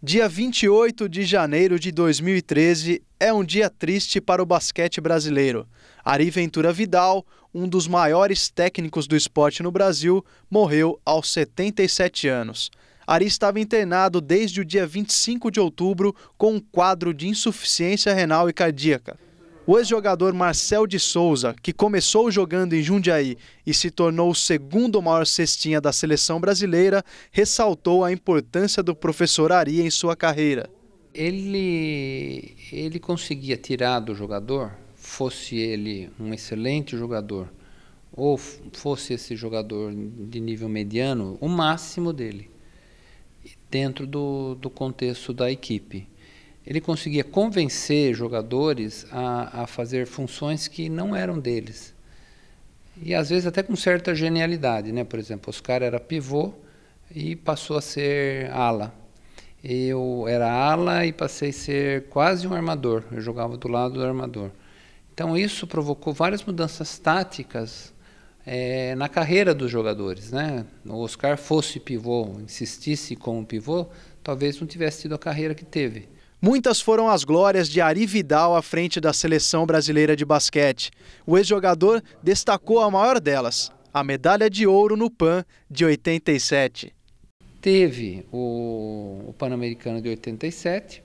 Dia 28 de janeiro de 2013 é um dia triste para o basquete brasileiro. Ari Ventura Vidal, um dos maiores técnicos do esporte no Brasil, morreu aos 77 anos. Ari estava internado desde o dia 25 de outubro com um quadro de insuficiência renal e cardíaca. O ex-jogador Marcel de Souza, que começou jogando em Jundiaí e se tornou o segundo maior cestinha da seleção brasileira, ressaltou a importância do professor Ari em sua carreira. Ele, ele conseguia tirar do jogador, fosse ele um excelente jogador ou fosse esse jogador de nível mediano, o máximo dele dentro do, do contexto da equipe ele conseguia convencer jogadores a, a fazer funções que não eram deles. E às vezes até com certa genialidade, né? Por exemplo, Oscar era pivô e passou a ser ala. Eu era ala e passei a ser quase um armador. Eu jogava do lado do armador. Então isso provocou várias mudanças táticas é, na carreira dos jogadores, né? O Oscar fosse pivô, insistisse como pivô, talvez não tivesse tido a carreira que teve. Muitas foram as glórias de Ari Vidal à frente da seleção brasileira de basquete. O ex-jogador destacou a maior delas, a medalha de ouro no PAN de 87. Teve o, o Pan-Americano de 87,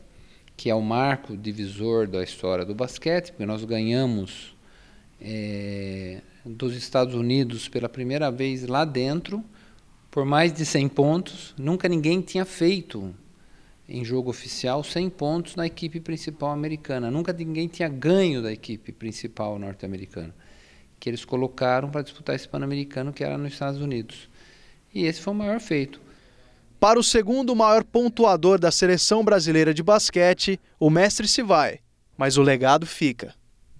que é o marco divisor da história do basquete, porque nós ganhamos é, dos Estados Unidos pela primeira vez lá dentro, por mais de 100 pontos. Nunca ninguém tinha feito em jogo oficial 100 pontos na equipe principal americana. Nunca ninguém tinha ganho da equipe principal norte-americana, que eles colocaram para disputar esse Pan-Americano que era nos Estados Unidos. E esse foi o maior feito. Para o segundo maior pontuador da seleção brasileira de basquete, o mestre se vai, mas o legado fica.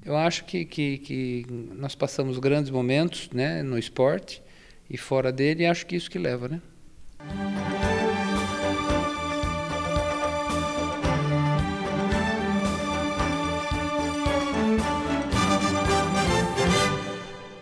Eu acho que, que, que nós passamos grandes momentos né, no esporte e fora dele, e acho que isso que leva, né?